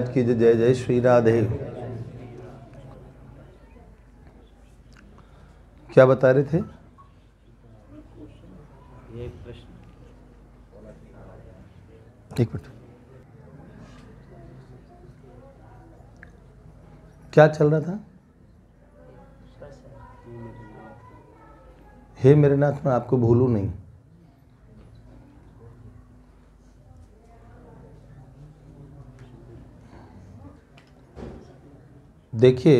की जय जय श्री राधे क्या बता रहे थे एक मिनट क्या चल रहा था हे मेरे नाथ मैं आपको भूलू नहीं देखिए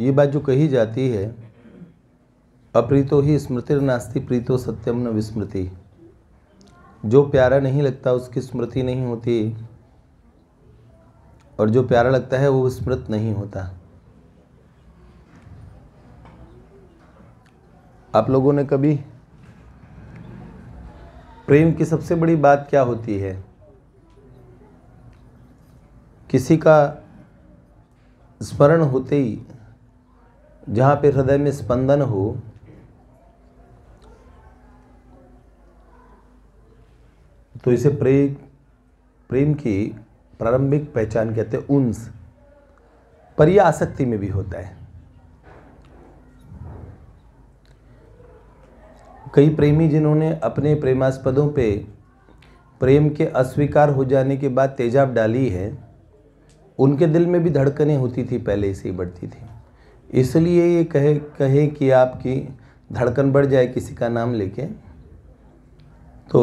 ये बात जो कही जाती है अप्रीतो ही स्मृतिर नास्ती प्रीतो सत्यम न विस्मृति जो प्यारा नहीं लगता उसकी स्मृति नहीं होती और जो प्यारा लगता है वो विस्मृत नहीं होता आप लोगों ने कभी प्रेम की सबसे बड़ी बात क्या होती है किसी का स्मरण होते ही जहाँ पे हृदय में स्पंदन हो तो इसे प्रे प्रेम की प्रारंभिक पहचान कहते हैं उन्स पर यह आसक्ति में भी होता है कई प्रेमी जिन्होंने अपने प्रेमास्पदों पे प्रेम के अस्वीकार हो जाने के बाद तेजाब डाली है उनके दिल में भी धड़कनें होती थी पहले से ही बढ़ती थी इसलिए ये कहे कहे कि आपकी धड़कन बढ़ जाए किसी का नाम लेके तो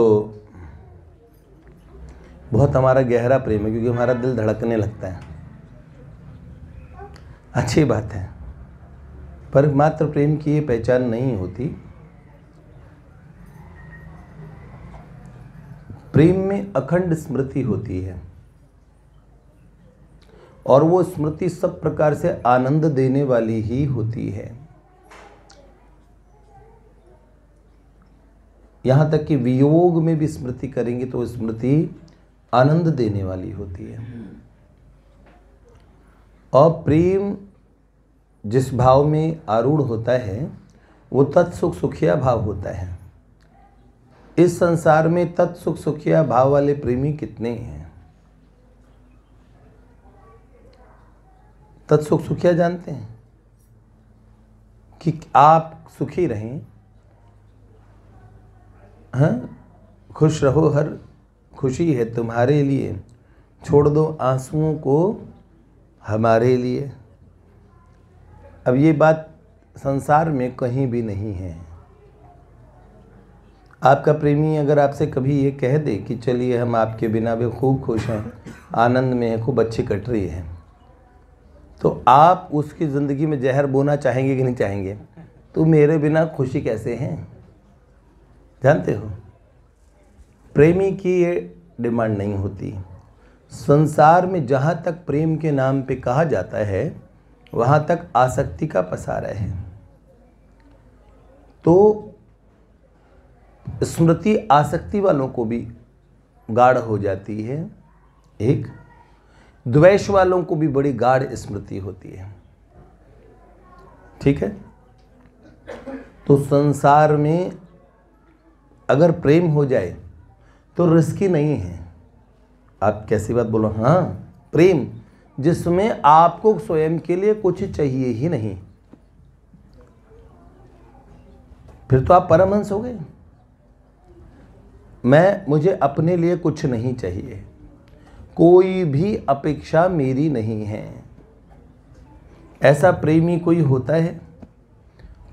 बहुत हमारा गहरा प्रेम है क्योंकि हमारा दिल धड़कने लगता है अच्छी बात है पर मात्र प्रेम की ये पहचान नहीं होती प्रेम में अखंड स्मृति होती है और वो स्मृति सब प्रकार से आनंद देने वाली ही होती है यहाँ तक कि वियोग में भी स्मृति करेंगे तो स्मृति आनंद देने वाली होती है और प्रेम जिस भाव में आरूढ़ होता है वो तत्सुख सुखिया भाव होता है इस संसार में तत्सुख सुखिया भाव वाले प्रेमी कितने हैं तत्सुख सुखिया जानते हैं कि आप सुखी रहें हाँ खुश रहो हर खुशी है तुम्हारे लिए छोड़ दो आंसुओं को हमारे लिए अब ये बात संसार में कहीं भी नहीं है आपका प्रेमी अगर आपसे कभी ये कह दे कि चलिए हम आपके बिना भी खूब खुश हैं आनंद में है खूब अच्छी कट रही है तो आप उसकी ज़िंदगी में जहर बोना चाहेंगे कि नहीं चाहेंगे तो मेरे बिना खुशी कैसे हैं जानते हो प्रेमी की ये डिमांड नहीं होती संसार में जहाँ तक प्रेम के नाम पे कहा जाता है वहाँ तक आसक्ति का पसारा है तो स्मृति आसक्ति वालों को भी गाढ़ हो जाती है एक द्वेष वालों को भी बड़ी गाढ़ स्मृति होती है ठीक है तो संसार में अगर प्रेम हो जाए तो रिस्की नहीं है आप कैसी बात बोलो हाँ प्रेम जिसमें आपको स्वयं के लिए कुछ चाहिए ही नहीं फिर तो आप परमहंस हो गए मैं मुझे अपने लिए कुछ नहीं चाहिए कोई भी अपेक्षा मेरी नहीं है ऐसा प्रेमी कोई होता है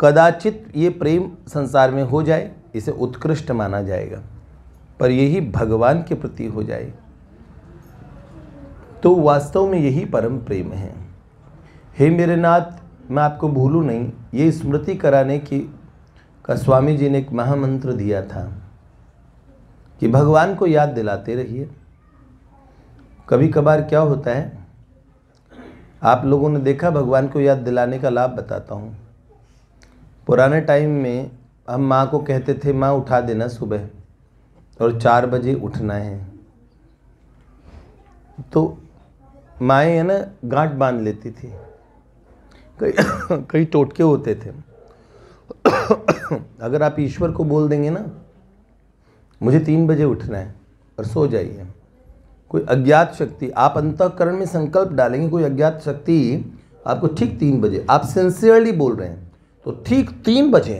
कदाचित ये प्रेम संसार में हो जाए इसे उत्कृष्ट माना जाएगा पर यही भगवान के प्रति हो जाए तो वास्तव में यही परम प्रेम है हे मेरे नाथ मैं आपको भूलूँ नहीं ये स्मृति कराने की का स्वामी जी ने एक महामंत्र दिया था कि भगवान को याद दिलाते रहिए कभी कभार क्या होता है आप लोगों ने देखा भगवान को याद दिलाने का लाभ बताता हूँ पुराने टाइम में हम माँ को कहते थे माँ उठा देना सुबह और चार बजे उठना है तो माएँ है ना गांठ बांध लेती थी कई कई टोटके होते थे अगर आप ईश्वर को बोल देंगे ना मुझे तीन बजे उठना है और सो जाइए कोई अज्ञात शक्ति आप अंतकरण में संकल्प डालेंगे कोई अज्ञात शक्ति आपको ठीक तीन बजे आप सिंसियरली बोल रहे हैं तो ठीक तीन बजे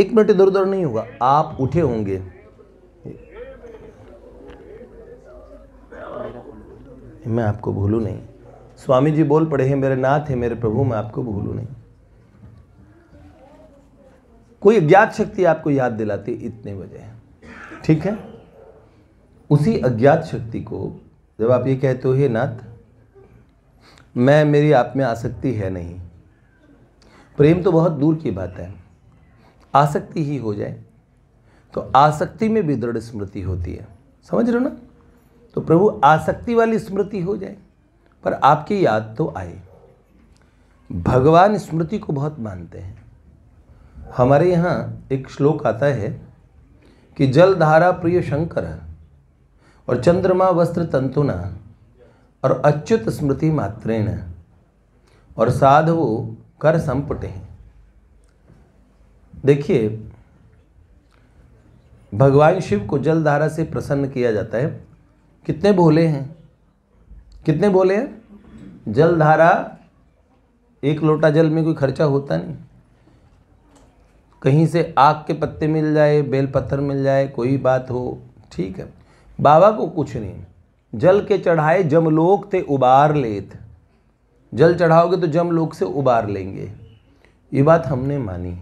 एक मिनट इधर उधर नहीं होगा आप उठे होंगे मैं आपको भूलू नहीं स्वामी जी बोल पड़े हैं मेरे नाथ है मेरे प्रभु मैं आपको भूलू नहीं कोई अज्ञात शक्ति आपको याद दिलाती इतने बजे ठीक है उसी अज्ञात शक्ति को जब आप ये कहते हो हे नाथ मैं मेरी आप में आसक्ति है नहीं प्रेम तो बहुत दूर की बात है आसक्ति ही हो जाए तो आसक्ति में भी दृढ़ स्मृति होती है समझ रहे हो ना तो प्रभु आसक्ति वाली स्मृति हो जाए पर आपकी याद तो आए भगवान स्मृति को बहुत मानते हैं हमारे यहाँ एक श्लोक आता है कि जलधारा प्रिय शंकर है और चंद्रमा वस्त्र तंतुना और अच्युत स्मृति मात्रेण और साधु कर संपुटे देखिए भगवान शिव को जल धारा से प्रसन्न किया जाता है कितने भोले हैं कितने भोले हैं जल धारा एक लोटा जल में कोई खर्चा होता नहीं कहीं से आग के पत्ते मिल जाए बेल पत्थर मिल जाए कोई बात हो ठीक है बाबा को कुछ नहीं जल के चढ़ाए जमलोक थे उबार लेत जल चढ़ाओगे तो जमलोक से उबार लेंगे ये बात हमने मानी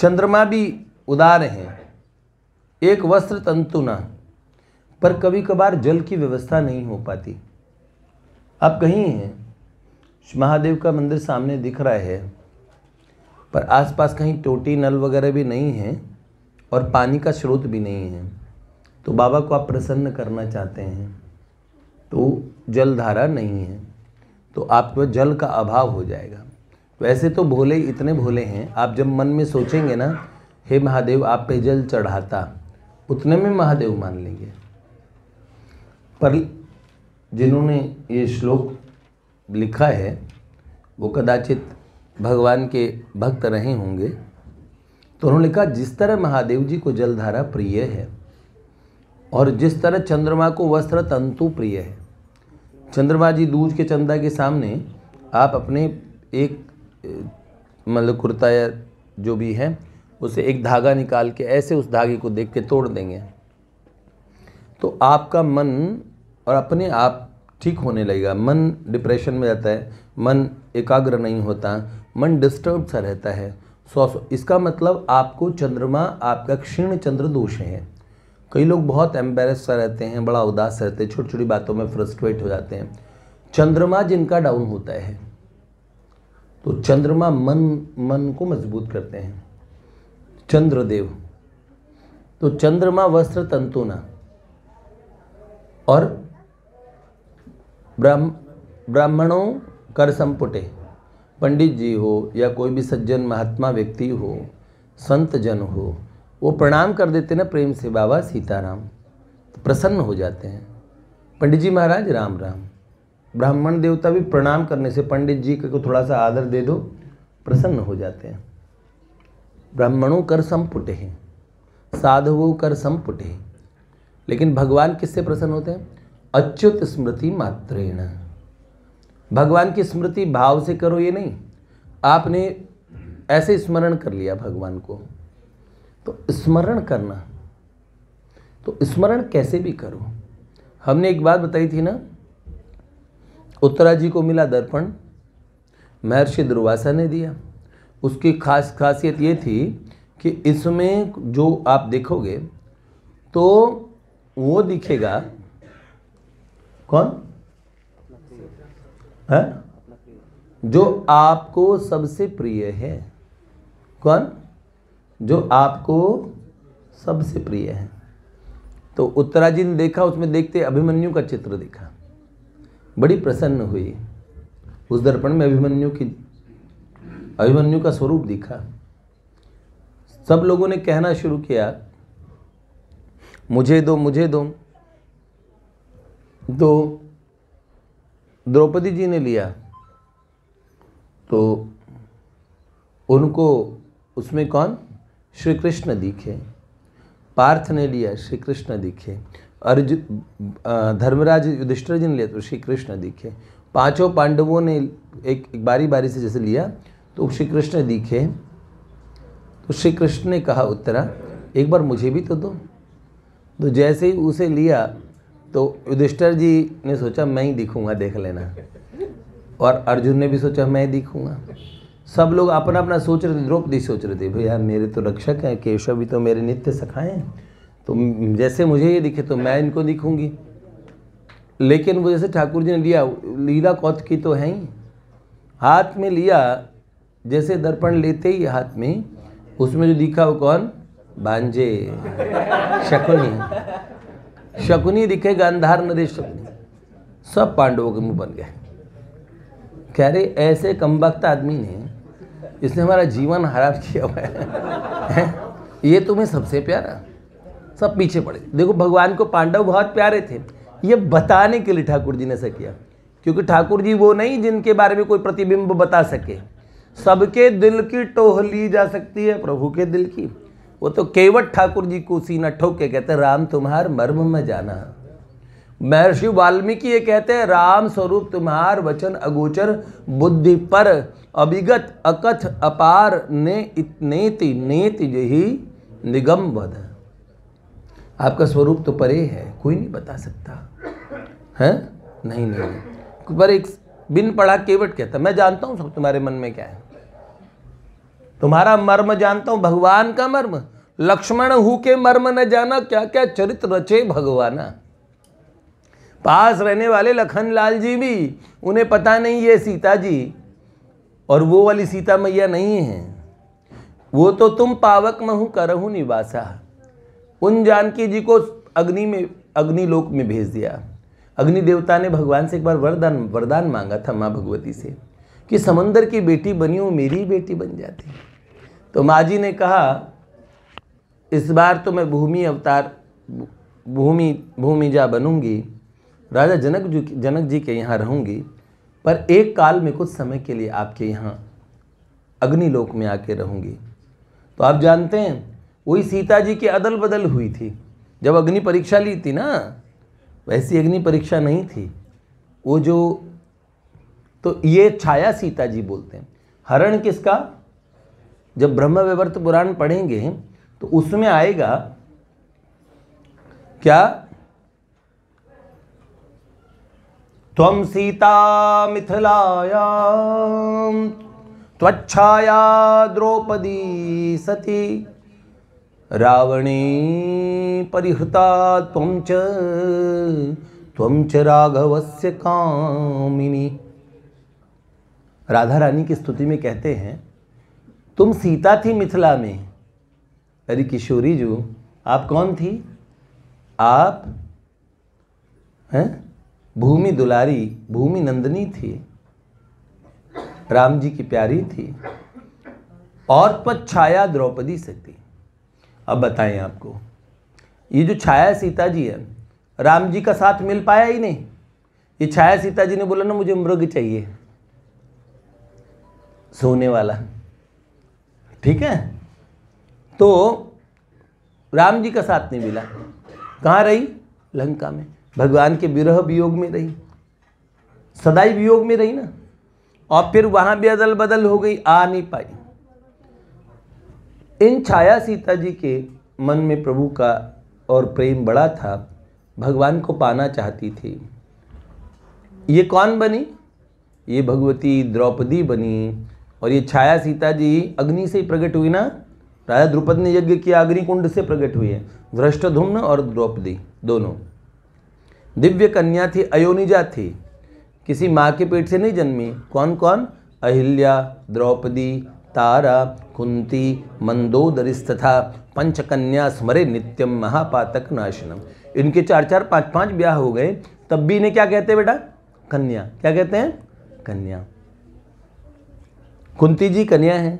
चंद्रमा भी उदार हैं एक वस्त्र तंतुना पर कभी कभार जल की व्यवस्था नहीं हो पाती आप कहीं हैं महादेव का मंदिर सामने दिख रहा है पर आसपास कहीं टोटी नल वगैरह भी नहीं है और पानी का स्रोत भी नहीं है तो बाबा को आप प्रसन्न करना चाहते हैं तो जल धारा नहीं है तो आपको जल का अभाव हो जाएगा वैसे तो भोले इतने भोले हैं आप जब मन में सोचेंगे ना हे महादेव आप पे जल चढ़ाता उतने में महादेव मान लेंगे पर जिन्होंने ये श्लोक लिखा है वो कदाचित भगवान के भक्त रहे होंगे तो उन्होंने कहा जिस तरह महादेव जी को जलधारा प्रिय है और जिस तरह चंद्रमा को वस्त्र तंतु प्रिय है चंद्रमा जी दूज के चंदा के सामने आप अपने एक मतलब कुर्ता या जो भी है उसे एक धागा निकाल के ऐसे उस धागे को देख के तोड़ देंगे तो आपका मन और अपने आप ठीक होने लगेगा मन डिप्रेशन में जाता है मन एकाग्र नहीं होता मन डिस्टर्ब सा रहता है सौ इसका मतलब आपको चंद्रमा आपका क्षीण चंद्र दोष है कई लोग बहुत एम्बेरस सा रहते हैं बड़ा उदास रहते हैं छोटी छोटी बातों में फ्रस्ट्रेट हो जाते हैं चंद्रमा जिनका डाउन होता है तो चंद्रमा मन मन को मजबूत करते हैं चंद्रदेव तो चंद्रमा वस्त्र तंतुना और ब्राह्मणों कर संपुटे पंडित जी हो या कोई भी सज्जन महात्मा व्यक्ति हो संत जन हो वो प्रणाम कर देते ना प्रेम से बाबा सीताराम तो प्रसन्न हो जाते हैं पंडित जी महाराज राम राम ब्राह्मण देवता भी प्रणाम करने से पंडित जी को थोड़ा सा आदर दे दो प्रसन्न हो जाते हैं ब्राह्मणों कर संपुट हैं साधुओं कर संपुटे हैं लेकिन भगवान किससे प्रसन्न होते हैं अच्युत स्मृति मात्रेण भगवान की स्मृति भाव से करो ये नहीं आपने ऐसे स्मरण कर लिया भगवान को तो स्मरण करना तो स्मरण कैसे भी करो हमने एक बात बताई थी ना उत्तरा जी को मिला दर्पण महर्षि दुर्वासा ने दिया उसकी खास खासियत ये थी कि इसमें जो आप देखोगे तो वो दिखेगा कौन है जो आपको सबसे प्रिय है कौन जो आपको सबसे प्रिय है तो ने देखा उसमें देखते अभिमन्यु का चित्र देखा बड़ी प्रसन्न हुई उस दर्पण में अभिमन्यु की अभिमन्यु का स्वरूप दिखा सब लोगों ने कहना शुरू किया मुझे दो मुझे दो तो द्रौपदी जी ने लिया तो उनको उसमें कौन श्री कृष्ण दिखे पार्थ ने लिया श्री कृष्ण दिखे अर्जुन धर्मराज युधिष्ठर जी ने लिया तो श्री कृष्ण दिखे पांचों पांडवों ने एक, एक बारी बारी से जैसे लिया तो श्री कृष्ण दिखे तो श्री कृष्ण ने कहा उत्तरा एक बार मुझे भी तो दो तो जैसे ही उसे लिया तो युधिष्ठर जी ने सोचा मैं ही दिखूंगा देख लेना और अर्जुन ने भी सोचा मैं ही दिखूंगा सब लोग अपना अपना सोच रहे थे द्रौपदी सोच रहे थे भैया मेरे तो रक्षक हैं केशव भी तो मेरे नित्य सखाए हैं तो जैसे मुझे ये दिखे तो मैं इनको दिखूंगी लेकिन वो जैसे ठाकुर जी ने लिया लीला कौत की तो है ही हाथ में लिया जैसे दर्पण लेते ही हाथ में उसमें जो दिखा वो कौन बांजे शकुनी शकुनी दिखे गांधार नरेश शकुनी सब पांडवों के मुंह बन गए कह रहे ऐसे कमबख्त आदमी ने इसने हमारा जीवन हराब किया हुआ है ये तुम्हें सबसे प्यारा सब पीछे पड़े देखो भगवान को पांडव बहुत प्यारे थे ये बताने के लिए ठाकुर जी ने ऐसा किया क्योंकि ठाकुर जी वो नहीं जिनके बारे में कोई प्रतिबिंब बता सके सबके दिल की टोह ली जा सकती है प्रभु के दिल की वो तो केवट ठाकुर जी को सीना ठोक के कहते राम तुम्हार मर्म में जाना महर्षि वाल्मीकि ये कहते हैं राम स्वरूप तुम्हार वचन अगोचर बुद्धि पर अभिगत अकथ अपार ने इतनेति नेति यही निगम वध आपका स्वरूप तो परे है कोई नहीं बता सकता है नहीं नहीं पर एक बिन पढ़ा केवट कहता मैं जानता हूँ सब तुम्हारे मन में क्या है तुम्हारा मर्म जानता हूँ भगवान का मर्म लक्ष्मण हु के मर्म न जाना क्या क्या चरित्र रचे भगवाना पास रहने वाले लखन लाल जी भी उन्हें पता नहीं ये सीता जी और वो वाली सीता मैया नहीं है वो तो तुम पावक महु करहु निवासा उन जानकी जी को अग्नि में अग्नि लोक में भेज दिया अग्नि देवता ने भगवान से एक बार वरदान वरदान मांगा था माँ भगवती से कि समंदर की बेटी बनी हो मेरी बेटी बन जाती तो माँ जी ने कहा इस बार तो मैं भूमि अवतार भूमि भूमिजा बनूंगी राजा जनक जी जनक जी के यहाँ रहूंगी पर एक काल में कुछ समय के लिए आपके यहाँ अग्निलोक में आके रहूँगी तो आप जानते हैं वही सीता जी की अदल बदल हुई थी जब अग्नि परीक्षा ली थी ना वैसी अग्नि परीक्षा नहीं थी वो जो तो ये छाया सीता जी बोलते हैं हरण किसका जब ब्रह्म विवर्त पुराण पढ़ेंगे तो उसमें आएगा क्या त्वं सीता मिथिलायां त्वच्छाया द्रौपदी सती रावणी परिहृता त्वं च त्वं च राघवस्य कामिनी राधा रानी की स्तुति में कहते हैं तुम सीता थी मिथिला में अरे किशोरी जो आप कौन थी आप हैं भूमि दुलारी भूमि नंदनी थी राम जी की प्यारी थी और पर छाया द्रौपदी से थी अब बताएं आपको ये जो छाया सीता जी है राम जी का साथ मिल पाया ही नहीं ये छाया सीता जी ने बोला ना मुझे मृग चाहिए सोने वाला ठीक है तो राम जी का साथ नहीं मिला कहाँ रही लंका में भगवान के विरह वियोग में रही सदाई वियोग में रही ना और फिर वहाँ भी अदल बदल हो गई आ नहीं पाई इन छाया सीता जी के मन में प्रभु का और प्रेम बड़ा था भगवान को पाना चाहती थी ये कौन बनी ये भगवती द्रौपदी बनी और ये छाया सीता जी अग्नि से ही प्रकट हुई ना राजा द्रुपद ने यज्ञ किया अग्निकुंड से प्रकट हुई है धृष्टधुम्न और द्रौपदी दोनों दिव्य कन्या थी अयोनिजा थी किसी माँ के पेट से नहीं जन्मी कौन कौन अहिल्या द्रौपदी तारा कुंती मंदोदरिस तथा पंचकन्या स्मरे नित्यम महापातक नाशनम इनके चार चार पाँच पांच ब्याह हो गए तब भी इन्हें क्या कहते हैं बेटा कन्या क्या कहते हैं कन्या कुंती जी कन्या हैं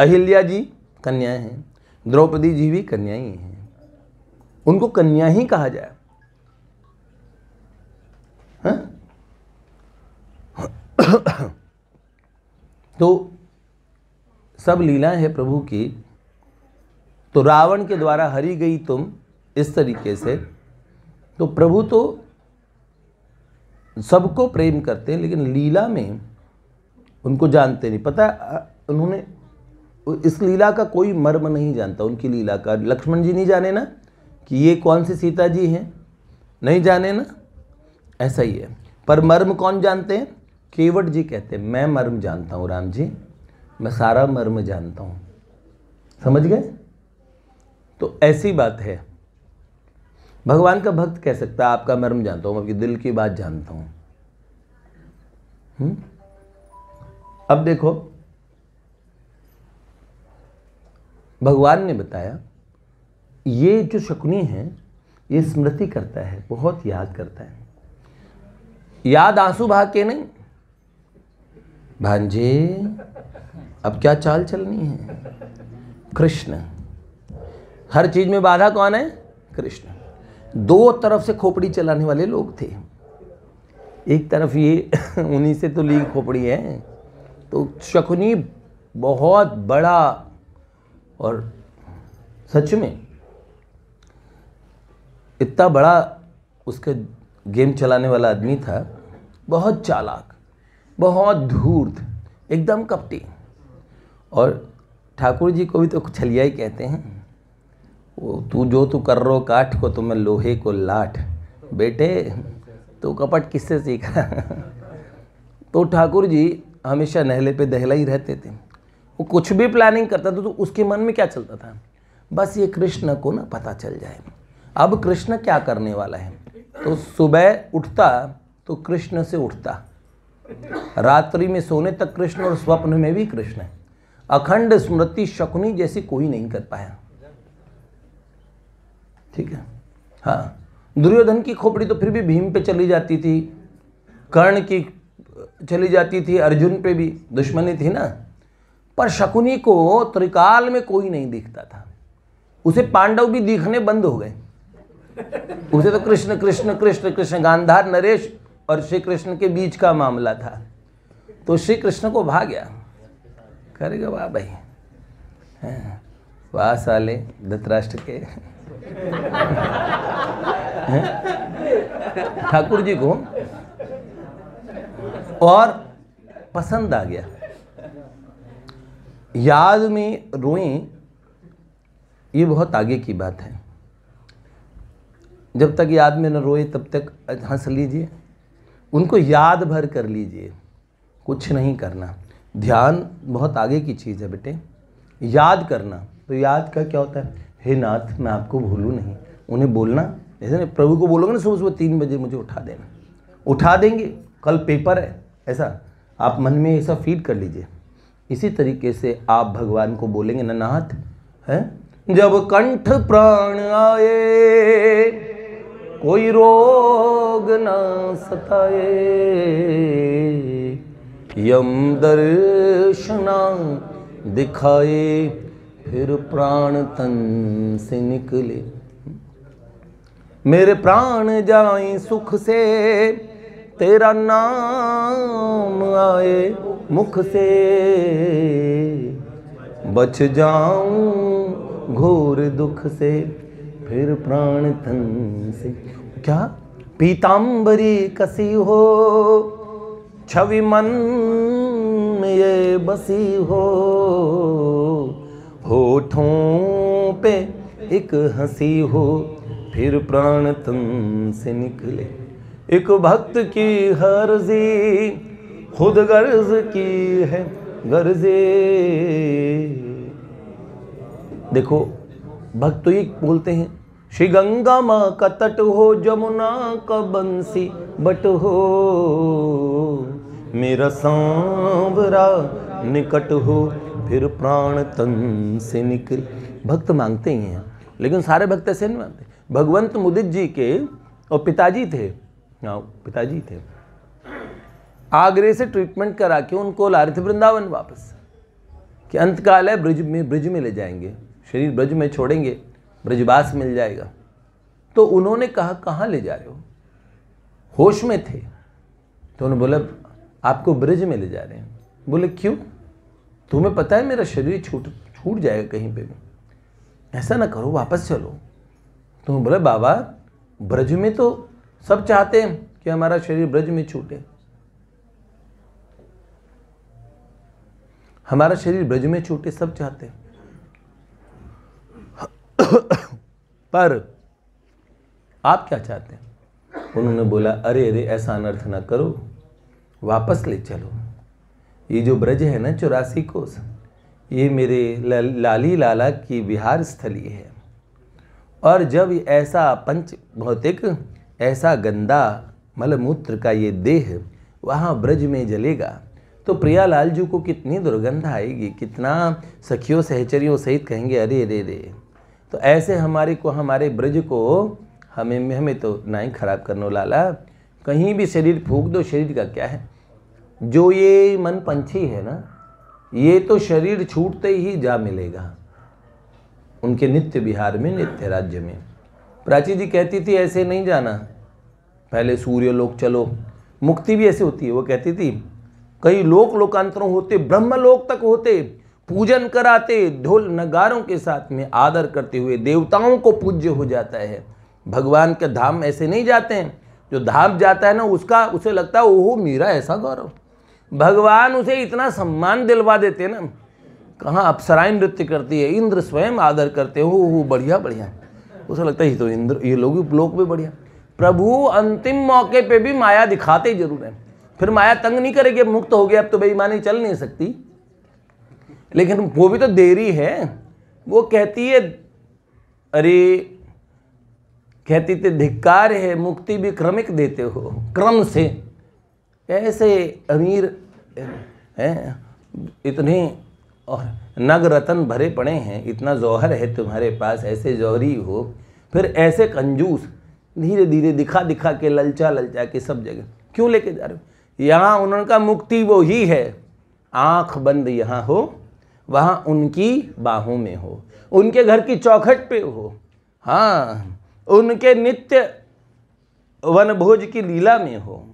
अहिल्या जी कन्या हैं द्रौपदी जी भी कन्या ही हैं उनको कन्या ही कहा जाए तो सब लीला है प्रभु की तो रावण के द्वारा हरी गई तुम इस तरीके से तो प्रभु तो सबको प्रेम करते हैं लेकिन लीला में उनको जानते नहीं पता उन्होंने इस लीला का कोई मर्म नहीं जानता उनकी लीला का लक्ष्मण जी नहीं जाने ना कि ये कौन सी सीता जी हैं नहीं जाने ना ऐसा ही है पर मर्म कौन जानते हैं केवट जी कहते हैं मैं मर्म जानता हूँ राम जी मैं सारा मर्म जानता हूँ समझ गए तो ऐसी बात है भगवान का भक्त कह सकता है आपका मर्म जानता हूँ आपकी दिल की बात जानता हूँ हम्म? अब देखो भगवान ने बताया ये जो शकुनी है ये स्मृति करता है बहुत याद करता है याद आंसू भाग के नहीं भांजे अब क्या चाल चलनी है कृष्ण हर चीज में बाधा कौन है कृष्ण दो तरफ से खोपड़ी चलाने वाले लोग थे एक तरफ ये उन्हीं से तो ली खोपड़ी है तो शकुनी बहुत बड़ा और सच में इतना बड़ा उसके गेम चलाने वाला आदमी था बहुत चालाक बहुत धूर्त एकदम कपटी और ठाकुर जी को भी तो छलिया ही कहते हैं वो तू जो तू कर रो काठ को तो मैं लोहे को लाठ बेटे तो कपट किससे सीखा तो ठाकुर जी हमेशा नहले पे दहला ही रहते थे वो कुछ भी प्लानिंग करता था तो उसके मन में क्या चलता था बस ये कृष्ण को ना पता चल जाए अब कृष्ण क्या करने वाला है तो सुबह उठता तो कृष्ण से उठता रात्रि में सोने तक कृष्ण और स्वप्न में भी कृष्ण है अखंड स्मृति शकुनी जैसी कोई नहीं कर पाया ठीक है हाँ दुर्योधन की खोपड़ी तो फिर भी भीम पे चली जाती थी कर्ण की चली जाती थी अर्जुन पे भी दुश्मनी थी ना पर शकुनी को त्रिकाल में कोई नहीं दिखता था उसे पांडव भी दिखने बंद हो गए उसे तो कृष्ण कृष्ण कृष्ण कृष्ण गांधार नरेश और श्री कृष्ण के बीच का मामला था तो श्री कृष्ण को भा गया करेगा वाह भाई हाँ, वाह साले धतराष्ट्र के हाँ, ठाकुर जी को और पसंद आ गया याद में रोई ये बहुत आगे की बात है जब तक याद में न रोए तब तक हंस हाँ, लीजिए उनको याद भर कर लीजिए कुछ नहीं करना ध्यान बहुत आगे की चीज़ है बेटे याद करना तो याद का क्या होता है हे नाथ मैं आपको भूलूँ नहीं उन्हें बोलना जैसे ना प्रभु को बोलोगे ना सुबह सुबह तीन बजे मुझे उठा देना उठा देंगे कल पेपर है ऐसा आप मन में ऐसा फीड कर लीजिए इसी तरीके से आप भगवान को बोलेंगे ना नाथ है जब कंठ प्राण आए कोई रोग ना सताए यम दर्शना दिखाए फिर प्राण तन से निकले मेरे प्राण जाए सुख से तेरा नाम आए मुख से बच जाऊं घोर दुख से फिर प्राण तन से क्या पीताम्बरी कसी हो छवि मन में ये बसी हो होठों पे एक हंसी हो फिर प्राण तन से निकले एक भक्त की हर्जी खुद गर्ज की है गर्जे देखो भक्त तो ये बोलते हैं श्री गंगा माँ का तट हो जमुना का बंसी बट हो मेरा सांवरा निकट हो फिर प्राण तन से निकल भक्त मांगते ही हैं लेकिन सारे भक्त ऐसे नहीं मांगते भगवंत मुदित जी के और पिताजी थे हाँ पिताजी थे आगरे से ट्रीटमेंट करा के उनको ला रहे थे वृंदावन वापस कि अंतकाल है ब्रिज में ब्रिज में ले जाएंगे शरीर ब्रज में छोड़ेंगे ब्रजवास मिल जाएगा तो उन्होंने कहा कहाँ ले जा रहे हो होश में थे तो उन्होंने बोला आपको ब्रज में ले जा रहे हैं बोले क्यों तुम्हें पता है मेरा शरीर छूट छूट जाएगा कहीं पे भी ऐसा ना करो वापस चलो तो बोले बाबा ब्रज में तो सब चाहते हैं कि हमारा शरीर ब्रज में छूटे हमारा शरीर ब्रज में छूटे सब चाहते हैं पर आप क्या चाहते हैं उन्होंने बोला अरे अरे ऐसा अनर्थ ना करो वापस ले चलो ये जो ब्रज है ना चौरासी कोस ये मेरे लाली लाला की विहार स्थली है और जब ऐसा पंच भौतिक ऐसा गंदा मलमूत्र का ये देह वहाँ ब्रज में जलेगा तो प्रिया लाल जी को कितनी दुर्गंध आएगी कितना सखियों सहचरियों सहित कहेंगे अरे अरे अरे तो ऐसे हमारे को हमारे ब्रज को हमें हमें तो ना ही खराब करने लाला कहीं भी शरीर फूक दो शरीर का क्या है जो ये मन पंछी है ना ये तो शरीर छूटते ही जा मिलेगा उनके नित्य बिहार में नित्य राज्य में प्राची जी कहती थी ऐसे नहीं जाना पहले सूर्य लोक चलो मुक्ति भी ऐसे होती है वो कहती थी कई लोक लोकांतरों होते ब्रह्म लोक तक होते पूजन कराते ढोल नगारों के साथ में आदर करते हुए देवताओं को पूज्य हो जाता है भगवान के धाम ऐसे नहीं जाते हैं जो धाम जाता है ना उसका उसे लगता है ओहो मेरा ऐसा गौरव भगवान उसे इतना सम्मान दिलवा देते हैं ना कहाँ अप्सराएं नृत्य करती है इंद्र स्वयं आदर करते हो ओहो बढ़िया बढ़िया उसे लगता है ये तो इंद्र ये लोग लोग भी बढ़िया प्रभु अंतिम मौके पे भी माया दिखाते जरूर हैं फिर माया तंग नहीं करेगी मुक्त हो गया अब तो बेईमानी चल नहीं सकती लेकिन वो भी तो देरी है वो कहती है अरे कहती थे तो धिक्कार है मुक्ति भी क्रमिक देते हो क्रम से ऐसे अमीर हैं इतने और नग रतन भरे पड़े हैं इतना जौहर है तुम्हारे पास ऐसे जौहरी हो फिर ऐसे कंजूस धीरे धीरे दिखा दिखा के ललचा ललचा के सब जगह क्यों लेके जा रहे हो यहाँ उन्होंने का मुक्ति वो ही है आँख बंद यहाँ हो वहाँ उनकी बाहों में हो उनके घर की चौखट पे हो हाँ उनके नित्य वन भोज की लीला में हो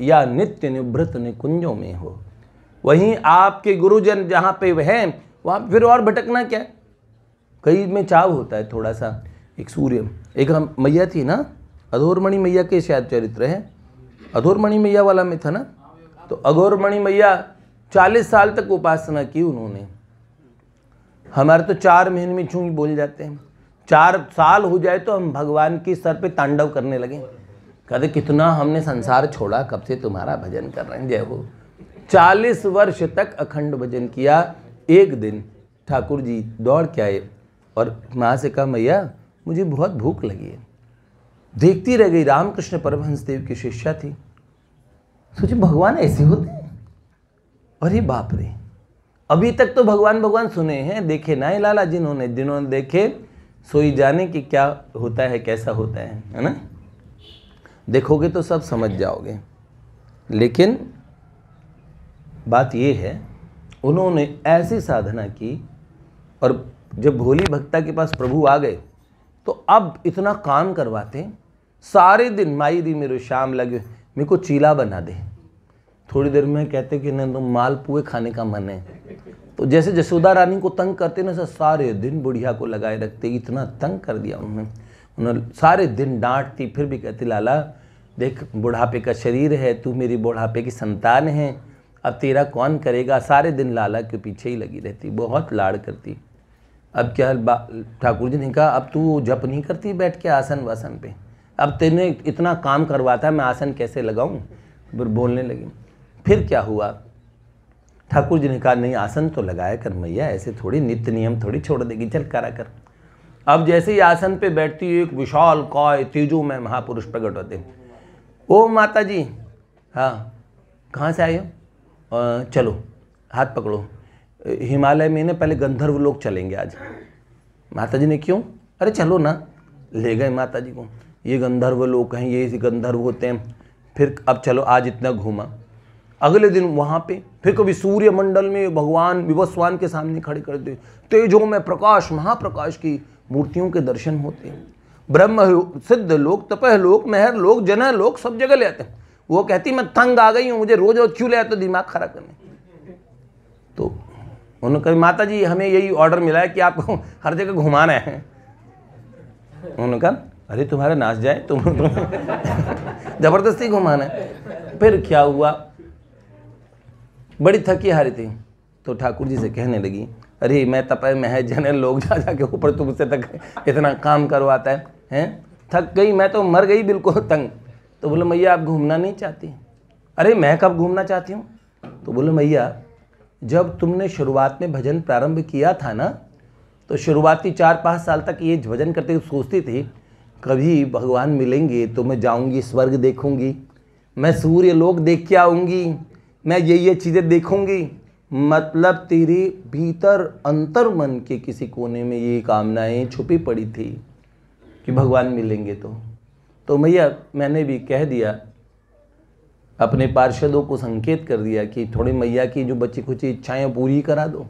या नित्य निवृत्त निकुंजों में हो वहीं आपके गुरुजन जहाँ पे वह हैं वहाँ फिर और भटकना क्या कई में चाव होता है थोड़ा सा एक सूर्य एक हम मैया थी ना अधोरमणि मैया के शायद चरित्र है अधोरमणि मैया वाला में था ना तो अघोरमणि मैया चालीस साल तक उपासना की उन्होंने हमारे तो चार महीने में ही बोल जाते हैं चार साल हो जाए तो हम भगवान के सर पे तांडव करने लगे कहते कितना हमने संसार छोड़ा कब से तुम्हारा भजन कर रहे हैं जय हो चालीस वर्ष तक अखंड भजन किया एक दिन ठाकुर जी दौड़ के आए और माँ से कहा मैया मुझे बहुत भूख लगी है देखती रह गई रामकृष्ण परमहंस देव की शिष्या थी सोचे भगवान ऐसे होते अरे बाप रे अभी तक तो भगवान भगवान सुने हैं देखे ना लाला जिन्होंने जिन्होंने देखे सोई जाने कि क्या होता है कैसा होता है है ना देखोगे तो सब समझ जाओगे लेकिन बात यह है उन्होंने ऐसी साधना की और जब भोली भक्ता के पास प्रभु आ गए तो अब इतना काम करवाते सारे दिन माई दी मेरे शाम लगे मेरे को चीला बना दे थोड़ी देर में कहते कि नहीं तो मालपुए खाने का मन है तो जैसे जसोदा रानी को तंग करते ना सर सारे दिन बुढ़िया को लगाए रखते इतना तंग कर दिया उन्होंने उन्होंने सारे दिन डांटती फिर भी कहती लाला देख बुढ़ापे का शरीर है तू मेरी बुढ़ापे की संतान है अब तेरा कौन करेगा सारे दिन लाला के पीछे ही लगी रहती बहुत लाड़ करती अब क्या ठाकुर जी ने कहा अब तू जप नहीं करती बैठ के आसन वासन पे अब तेने इतना काम करवाता है मैं आसन कैसे लगाऊं बोलने लगी फिर क्या हुआ ठाकुर जी ने कहा नहीं आसन तो लगाया कर मैया ऐसे थोड़ी नित्य नियम थोड़ी छोड़ देगी चल करा कर अब जैसे ही आसन पे बैठती हुई एक विशाल कॉय तेजो में महापुरुष प्रकट होते ओ माता जी हाँ कहाँ से आए हो चलो हाथ पकड़ो हिमालय में ना पहले गंधर्व लोग चलेंगे आज माता जी ने क्यों अरे चलो ना ले गए माता जी को ये गंधर्व लोग कहीं ये गंधर्व होते हैं फिर अब चलो आज इतना घूमा अगले दिन वहाँ पे फिर कभी सूर्य मंडल में भगवान विवस्वान के सामने खड़े कर दे तेजो में प्रकाश महाप्रकाश की मूर्तियों के दर्शन होते हैं ब्रह्म सिद्ध लोग तपह लोग मेहर लोग जनह लोग सब जगह ले आते हैं वो कहती मैं तंग आ गई हूँ मुझे रोज रोज क्यों ले आते दिमाग खराब करने तो उन्होंने कहा माता जी हमें यही ऑर्डर मिला है कि आपको हर जगह घुमाना है उन्होंने कहा अरे तुम्हारा नाच जाए तुम जबरदस्ती घुमाना है फिर क्या हुआ बड़ी थकी हारी थी तो ठाकुर जी से कहने लगी अरे मैं तपे तो में है लोग जा जा के ऊपर तुमसे तक इतना काम करवाता है हैं थक गई मैं तो मर गई बिल्कुल तंग तो बोले मैया आप घूमना नहीं चाहती अरे मैं कब घूमना चाहती हूँ तो बोले मैया जब तुमने शुरुआत में भजन प्रारंभ किया था ना तो शुरुआती चार पाँच साल तक ये भजन करते हुए सोचती थी कभी भगवान मिलेंगे तो मैं जाऊँगी स्वर्ग देखूँगी मैं सूर्य लोक देख के आऊँगी मैं ये ये चीज़ें देखूंगी मतलब तेरे भीतर अंतर मन के किसी कोने में ये कामनाएं छुपी पड़ी थी कि भगवान मिलेंगे तो तो भैया मैंने भी कह दिया अपने पार्षदों को संकेत कर दिया कि थोड़ी मैया की जो बच्ची खुची इच्छाएं पूरी करा दो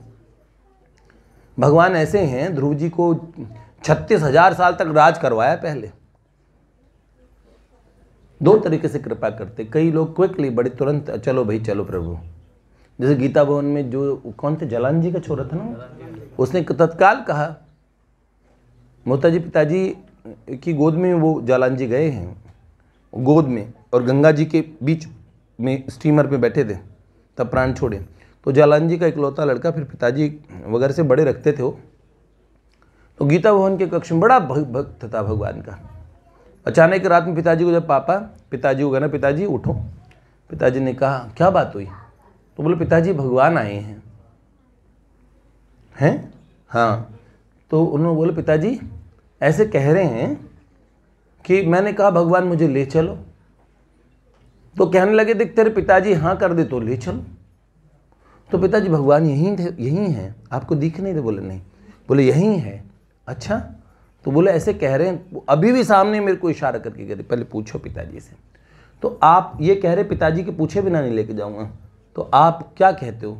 भगवान ऐसे हैं ध्रुव जी को छत्तीस हजार साल तक राज करवाया पहले दो तरीके से कृपा करते कई लोग क्विकली बड़े तुरंत चलो भाई चलो प्रभु जैसे गीता भवन में जो कौन थे जलान जी का छोरा था ना उसने तत्काल कहा मोताजी पिताजी की गोद में वो जालान जी गए हैं गोद में और गंगा जी के बीच में स्टीमर पे बैठे थे तब प्राण छोड़े तो जालान जी का इकलौता लड़का फिर पिताजी वगैरह से बड़े रखते थे वो तो गीता भवन के कक्ष में बड़ा भक्त था भगवान का अचानक रात में पिताजी को जब पापा पिताजी को कहना पिताजी उठो पिताजी ने कहा क्या बात हुई तो बोले पिताजी भगवान आए हैं हैं हाँ तो उन्होंने बोले पिताजी ऐसे कह रहे हैं कि मैंने कहा भगवान मुझे ले चलो तो कहने लगे देख तेरे पिताजी हाँ कर दे तो ले चलो तो पिताजी भगवान यहीं थे यहीं हैं आपको दिख नहीं थे बोले नहीं बोले यहीं है अच्छा तो बोले ऐसे कह रहे हैं अभी भी सामने मेरे को इशारा करके कह रहे पहले पूछो पिताजी से तो आप ये कह रहे पिताजी के पूछे बिना नहीं लेके जाऊँगा तो आप क्या कहते हो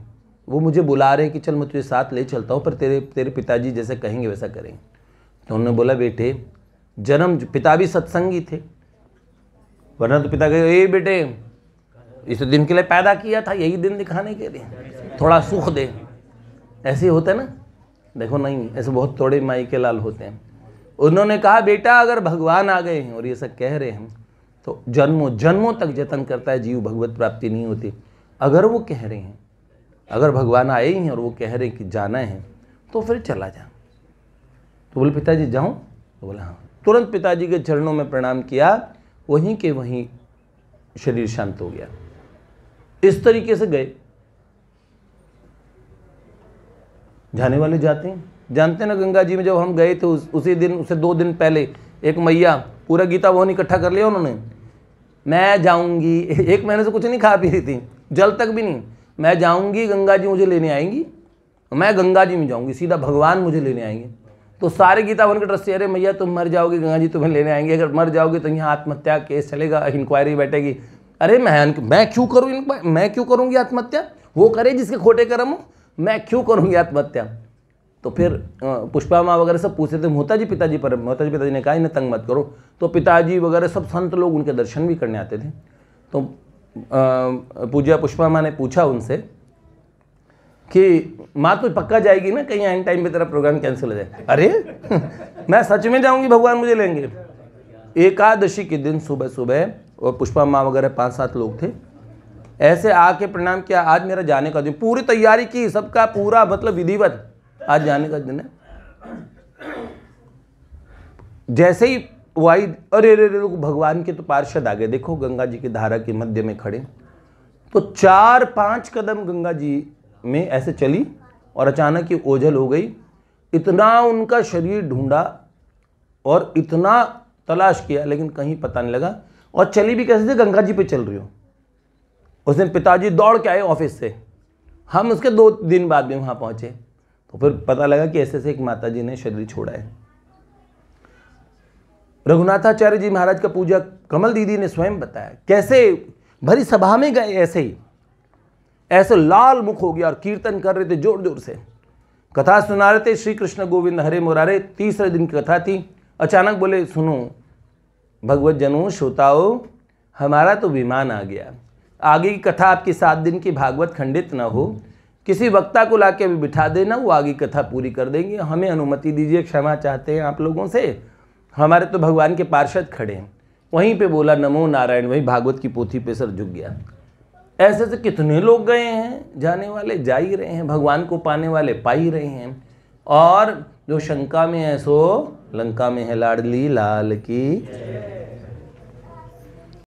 वो मुझे बुला रहे हैं कि चल मैं तुझे साथ ले चलता हूँ पर तेरे तेरे पिताजी जैसे कहेंगे वैसा करेंगे तो उन्होंने बोला बेटे जन्म पिता भी सत्संगी थे वरना तो पिता कहे ये बेटे इस दिन के लिए पैदा किया था यही दिन दिखाने के लिए थोड़ा सुख दे ऐसे होता है ना देखो नहीं ऐसे बहुत थोड़े माई के लाल होते हैं उन्होंने कहा बेटा अगर भगवान आ गए हैं और ये सब कह रहे हैं तो जन्मों जन्मों तक जतन करता है जीव भगवत प्राप्ति नहीं होती अगर वो कह रहे हैं अगर भगवान आए ही हैं और वो कह रहे हैं कि जाना है तो फिर चला जा तो बोले पिताजी जाऊँ तो बोला हाँ तुरंत पिताजी के चरणों में प्रणाम किया वहीं के वहीं शरीर शांत हो गया इस तरीके से गए जाने वाले जाते हैं जानते ना गंगा जी में जब हम गए थे उस, उसी दिन उसे दो दिन पहले एक मैया पूरा गीता भवन इकट्ठा कर लिया उन्होंने मैं जाऊंगी एक महीने से कुछ नहीं खा पी रही थी जल तक भी नहीं मैं जाऊंगी गंगा जी मुझे लेने आएंगी मैं गंगा जी में जाऊंगी सीधा भगवान मुझे लेने आएंगे तो सारे गीता भवन के ट्रस्ट अरे मैया तुम मर जाओगे गंगा जी तुम्हें लेने आएंगे अगर मर जाओगे तो यहाँ आत्महत्या केस चलेगा इंक्वायरी बैठेगी अरे मैं मैं क्यों करूँ मैं क्यों करूँगी आत्महत्या वो करे जिसके खोटे कर्म मैं क्यों करूँगी आत्महत्या तो फिर पुष्पा माँ वगैरह सब पूछ रहे थे मोहताजी पिताजी पर मोहताजी पिताजी ने कहा इन्हें तंग मत करो तो पिताजी वगैरह सब संत लोग उनके दर्शन भी करने आते थे तो पूजा पुष्पा माँ ने पूछा उनसे कि माँ तो पक्का जाएगी ना कहीं एंड टाइम पे तेरा प्रोग्राम कैंसिल हो जाए अरे मैं सच में जाऊँगी भगवान मुझे लेंगे एकादशी के दिन सुबह सुबह और पुष्पा माँ वगैरह पाँच सात लोग थे ऐसे आके प्रणाम किया आज मेरा जाने का दिन पूरी तैयारी की सबका पूरा मतलब विधिवत आज जाने का दिन है जैसे ही वो आई अरे अरे रे भगवान के तो पार्षद आ गए देखो गंगा जी की धारा के मध्य में खड़े तो चार पांच कदम गंगा जी में ऐसे चली और अचानक ही ओझल हो गई इतना उनका शरीर ढूंढा और इतना तलाश किया लेकिन कहीं पता नहीं लगा और चली भी कैसे थे गंगा जी पे चल रही हो उस दिन पिताजी दौड़ के आए ऑफिस से हम उसके दो दिन बाद भी वहाँ पहुँचे और फिर पता लगा कि ऐसे ऐसे एक माता जी ने शरीर छोड़ा है रघुनाथाचार्य जी महाराज का पूजा कमल दीदी ने स्वयं बताया कैसे भरी सभा में गए ऐसे ही ऐसे लाल मुख हो गया और कीर्तन कर रहे थे जोर जोर से कथा सुना रहे थे श्री कृष्ण गोविंद हरे मुरारे तीसरे दिन की कथा थी अचानक बोले सुनो भगवत जनो श्रोताओ हमारा तो विमान आ गया आगे की कथा आपकी सात दिन की भागवत खंडित न हो किसी वक्ता को ला के अभी बिठा देना वो आगे कथा पूरी कर देंगे हमें अनुमति दीजिए क्षमा चाहते हैं आप लोगों से हमारे तो भगवान के पार्षद खड़े हैं वहीं पे बोला नमो नारायण वहीं भागवत की पोथी पे सर झुक गया ऐसे से कितने लोग गए हैं जाने वाले जा ही रहे हैं भगवान को पाने वाले पा ही रहे हैं और जो शंका में है सो लंका में है लाडली लाल की